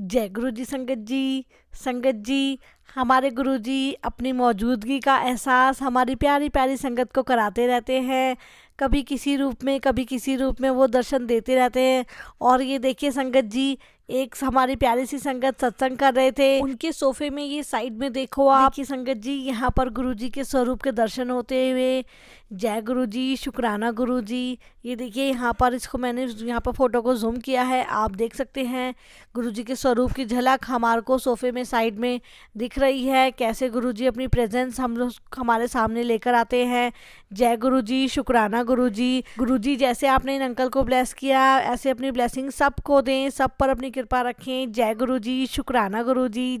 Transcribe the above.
जय गुरु जी संगत जी संगत जी हमारे गुरुजी अपनी मौजूदगी का एहसास हमारी प्यारी प्यारी संगत को कराते रहते हैं कभी किसी रूप में कभी किसी रूप में वो दर्शन देते रहते हैं और ये देखिए संगत जी एक हमारी प्यारी सी संगत सत्संग कर रहे थे उनके सोफे में ये साइड में देखो आप की संगत जी यहाँ पर गुरुजी के स्वरूप के दर्शन होते हुए जय गुरुजी शुक्राना गुरुजी ये देखिए यहाँ पर इसको मैंने यहाँ पर फोटो को जूम किया है आप देख सकते हैं गुरुजी के स्वरूप की झलक हमारे को सोफे में साइड में दिख दिख रही है कैसे गुरु जी अपनी प्रेजेंस हम लोग हमारे सामने लेकर आते हैं जय गुरु गुरु शुक्राना गुरु जी जैसे आपने इन अंकल को ब्लेस किया ऐसे अपनी ब्लेसिंग सबको दें सब पर अपनी कृपा रखें जय गुरु गुरुजी शुक्राना जी